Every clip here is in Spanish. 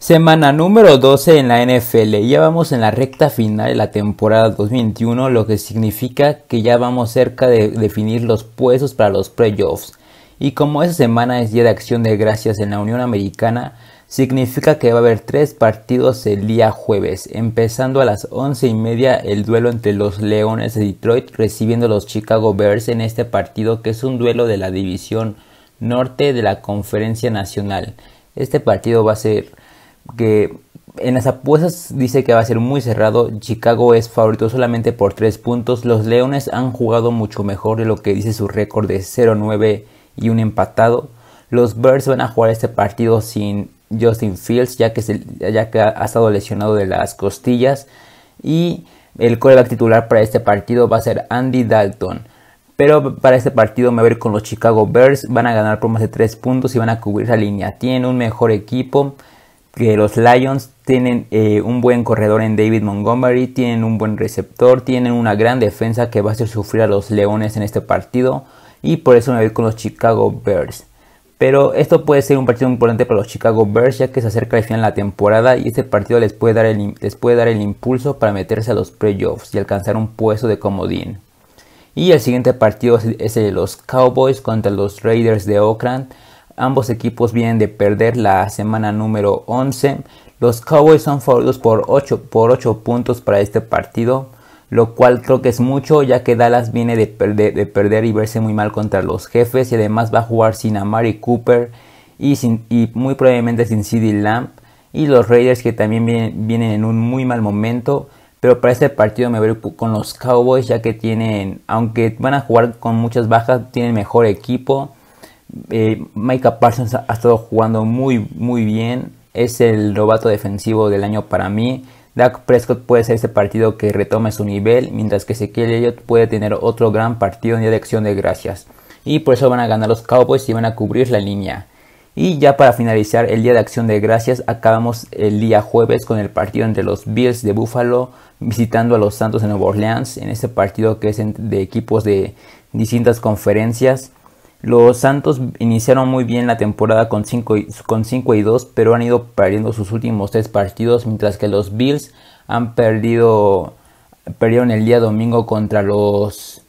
Semana número 12 en la NFL. Ya vamos en la recta final de la temporada 2021, lo que significa que ya vamos cerca de definir los puestos para los playoffs. Y como esta semana es día de acción de gracias en la Unión Americana, significa que va a haber tres partidos el día jueves, empezando a las once y media el duelo entre los Leones de Detroit recibiendo a los Chicago Bears en este partido que es un duelo de la división norte de la Conferencia Nacional. Este partido va a ser que en las apuestas dice que va a ser muy cerrado. Chicago es favorito solamente por 3 puntos. Los Leones han jugado mucho mejor de lo que dice su récord de 0-9 y un empatado. Los Bears van a jugar este partido sin Justin Fields, ya que, ha estado lesionado de las costillas. Y el coreback titular para este partido va a ser Andy Dalton. Pero para este partido me voy a ver con los Chicago Bears. Van a ganar por más de 3 puntos y van a cubrir la línea. Tienen un mejor equipo que los Lions tienen eh, un buen corredor en David Montgomery, tienen un buen receptor, tienen una gran defensa que va a hacer sufrir a los Leones en este partido y por eso me voy con los Chicago Bears. Pero esto puede ser un partido importante para los Chicago Bears ya que se acerca el final de la temporada y este partido les puede dar el, les puede dar el impulso para meterse a los playoffs y alcanzar un puesto de comodín. Y el siguiente partido es el de los Cowboys contra los Raiders de Oakland. Ambos equipos vienen de perder la semana número 11. Los Cowboys son favoritos por 8, por 8 puntos para este partido, lo cual creo que es mucho ya que Dallas viene de perder, y verse muy mal contra los jefes y además va a jugar sin Amari Cooper y, sin, y muy probablemente sin CeeDee Lamb y los Raiders que también vienen, en un muy mal momento. Pero para este partido me voy con los Cowboys ya que tienen, aunque van a jugar con muchas bajas, tienen mejor equipo eh, Micah Parsons ha, estado jugando muy, muy bien. Es el robato defensivo del año para mí. Dak Prescott puede ser ese partido que retome su nivel, mientras que Ezequiel Elliott puede tener otro gran partido en día de acción de gracias. Y por eso van a ganar los Cowboys y van a cubrir la línea. Y ya para finalizar el día de acción de gracias, acabamos el día jueves con el partido entre los Bills de Buffalo visitando a los Santos de Nueva Orleans en este partido que es de equipos de distintas conferencias. Los Santos iniciaron muy bien la temporada con 5 y, con 5 y 2, pero han ido perdiendo sus últimos 3 partidos, mientras que los Bills han perdido perdieron el día domingo contra los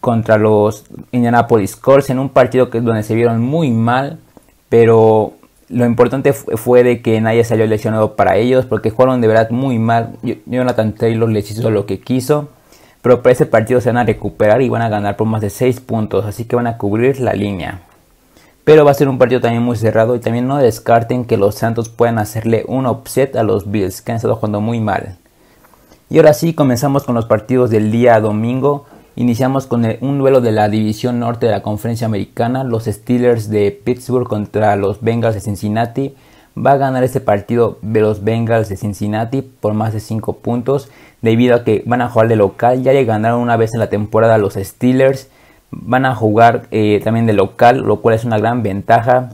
contra los Indianapolis Colts en un partido que donde se vieron muy mal, pero lo importante fue de que nadie salió lesionado para ellos porque jugaron de verdad muy mal. Jonathan Taylor les hizo lo que quiso pero para ese partido se van a recuperar y van a ganar por más de 6 puntos, así que van a cubrir la línea. Pero va a ser un partido también muy cerrado y también no descarten que los Santos puedan hacerle un upset a los Bills, que han estado jugando muy mal. Y ahora sí, comenzamos con los partidos del día domingo. Iniciamos con un duelo de la división norte de la conferencia americana, los Steelers de Pittsburgh contra los Bengals de Cincinnati. Va a ganar este partido de los Bengals de Cincinnati por más de 5 puntos debido a que van a jugar de local, ya le ganaron una vez en la temporada a los Steelers, van a jugar eh, también de local, lo cual es una gran ventaja.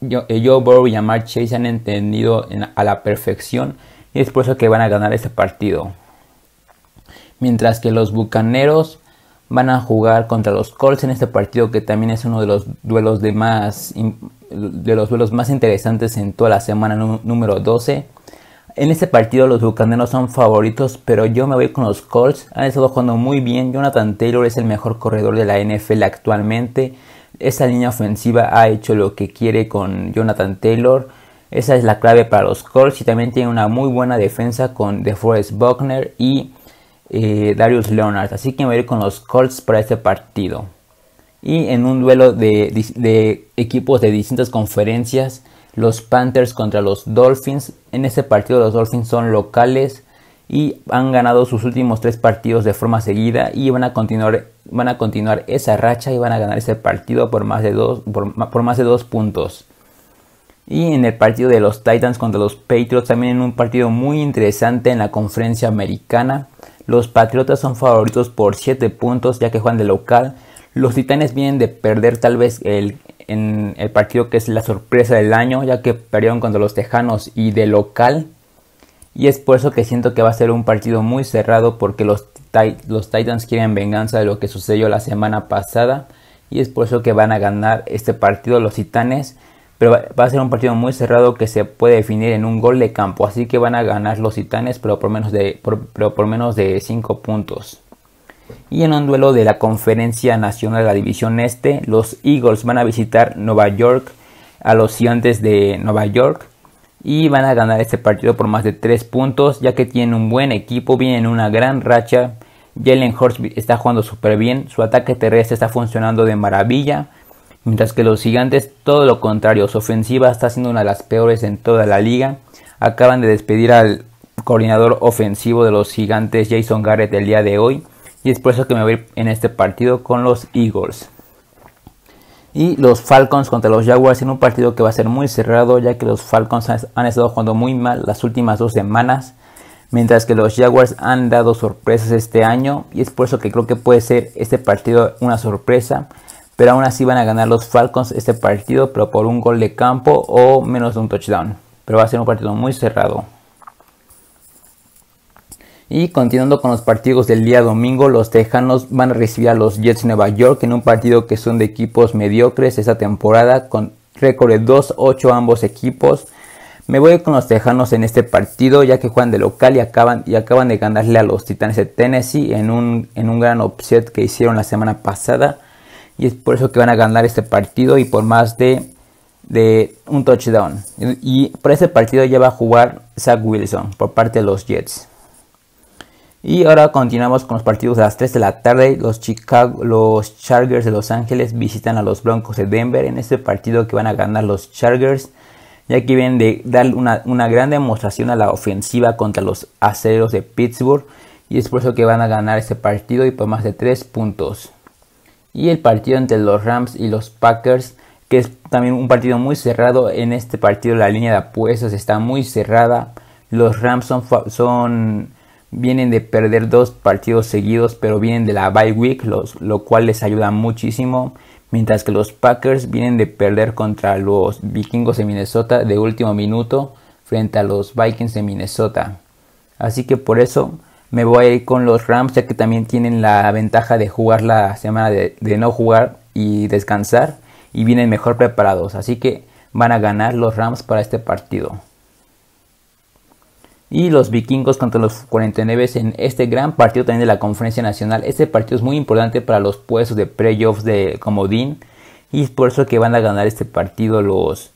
Yo, eh, Joe Burrow y Amar Chase han entendido a la perfección y es por eso que van a ganar este partido. Mientras que los Bucaneros van a jugar contra los Colts en este partido que también es uno de los duelos de más de los duelos más interesantes en toda la semana número 12 en este partido los bucaneros son favoritos, pero yo me voy con los Colts. Han estado jugando muy bien. Jonathan Taylor es el mejor corredor de la NFL actualmente. Esta línea ofensiva ha hecho lo que quiere con Jonathan Taylor. Esa es la clave para los Colts. Y también tiene una muy buena defensa con DeForest Buckner y eh, Darius Leonard. Así que me voy con los Colts para este partido. Y en un duelo de equipos de distintas conferencias los Panthers contra los Dolphins. En ese partido los Dolphins son locales y han ganado sus últimos tres partidos de forma seguida y van a continuar, van a continuar esa racha y van a ganar ese partido por más de dos, por, más de puntos. Y en el partido de los Titans contra los Patriots, también en un partido muy interesante en la conferencia americana. Los Patriotas son favoritos por 7 puntos ya que juegan de local los Titanes vienen de perder tal vez el, en el partido que es la sorpresa del año, ya que perdieron contra los Tejanos y de local. Y es por eso que siento que va a ser un partido muy cerrado porque los, los Titans quieren venganza de lo que sucedió la semana pasada. Y es por eso que van a ganar este partido los Titanes. Pero va a ser un partido muy cerrado que se puede definir en un gol de campo. Así que van a ganar los Titanes, pero por menos de, pero por menos de 5 puntos. Y en un duelo de la Conferencia Nacional de la División Este, los Eagles van a visitar Nueva York a los Gigantes de Nueva York y van a ganar este partido por más de 3 puntos, ya que tienen un buen equipo, vienen una gran racha. Jalen Hurts está jugando súper bien, su ataque terrestre está funcionando de maravilla, mientras que los Gigantes todo lo contrario, su ofensiva está siendo una de las peores en toda la liga. Acaban de despedir al coordinador ofensivo de los Gigantes Jason Garrett el día de hoy y es por eso que me voy en este partido con los Eagles. Y los Falcons contra los Jaguars en un partido que va a ser muy cerrado ya que los Falcons han estado jugando muy mal las últimas dos semanas. Mientras que los Jaguars han dado sorpresas este año y es por eso que creo que puede ser este partido una sorpresa. Pero aún así van a ganar los Falcons este partido pero por un gol de campo o menos de un touchdown. Pero va a ser un partido muy cerrado. Y continuando con los partidos del día domingo, los Tejanos van a recibir a los Jets de Nueva York en un partido que son de equipos mediocres esta temporada con récord de 2-8 ambos equipos. Me voy con los Tejanos en este partido ya que juegan de local y acaban, y acaban de ganarle a los Titanes de Tennessee en un, en un gran upset que hicieron la semana pasada. Y es por eso que van a ganar este partido y por más de, de un touchdown. Y para este partido ya va a jugar Zach Wilson por parte de los Jets. Y ahora continuamos con los partidos de las 3 de la tarde. Los, Chicago, los Chargers de Los Ángeles visitan a los Broncos de Denver en este partido que van a ganar los Chargers, ya que vienen de dar una, gran demostración a la ofensiva contra los aceros de Pittsburgh. Y es por eso que van a ganar este partido y por más de 3 puntos. Y el partido entre los Rams y los Packers, que es también un partido muy cerrado. En este partido la línea de apuestas está muy cerrada. Los Rams son vienen de perder dos partidos seguidos, pero vienen de la bye week, los, lo cual les ayuda muchísimo. Mientras que los Packers vienen de perder contra los Vikingos de Minnesota de último minuto frente a los Vikings de Minnesota. Así que por eso me voy a ir con los Rams, ya que también tienen la ventaja de jugar la semana de no jugar y descansar y vienen mejor preparados. Así que van a ganar los Rams para este partido y los vikingos contra los 49 en este gran partido también de la conferencia nacional. Este partido es muy importante para los puestos de playoffs de Comodín y es por eso que van a ganar este partido los...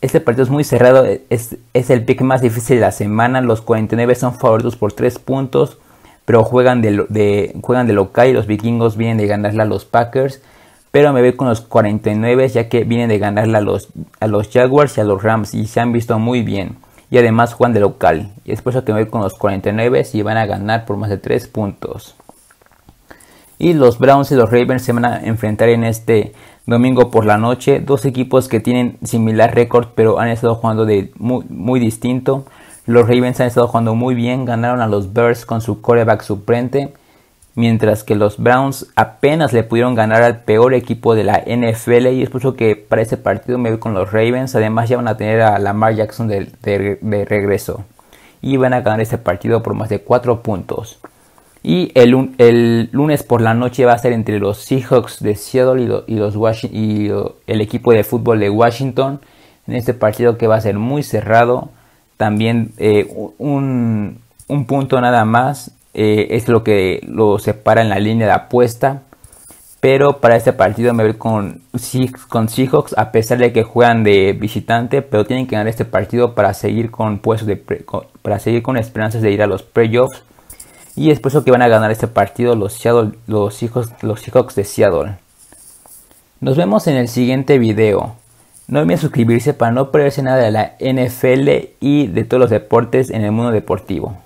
Este partido es muy cerrado, es, el pick más difícil de la semana. Los 49 son favoritos por 3 puntos, pero juegan de, de, juegan de local los vikingos vienen de ganarla a los Packers. Pero me voy con los 49 ya que vienen de ganarla a los, a los Jaguars y a los Rams y se han visto muy bien y además juegan de local. Y después por que me con los 49 y van a ganar por más de 3 puntos. Y los Browns y los Ravens se van a enfrentar en este domingo por la noche. Dos equipos que tienen similar récord pero han estado jugando de muy, distinto. Los Ravens han estado jugando muy bien, ganaron a los Bears con su coreback suplente mientras que los Browns apenas le pudieron ganar al peor equipo de la NFL y es por eso que para ese partido me voy con los Ravens, además ya van a tener a Lamar Jackson de, regreso y van a ganar este partido por más de 4 puntos. Y el, lunes por la noche va a ser entre los Seahawks de Seattle y, los el equipo de fútbol de Washington. En este partido que va a ser muy cerrado. También eh, un, un punto nada más eh, es lo que lo separa en la línea de apuesta. Pero para este partido me voy con, con Seahawks, a pesar de que juegan de visitante, pero tienen que ganar este partido para seguir con para seguir con esperanzas de ir a los playoffs. Y es por eso que van a ganar este partido los, los, los Seahawks de Seattle. Nos vemos en el siguiente video. No olviden suscribirse para no perderse nada de la NFL y de todos los deportes en el mundo deportivo.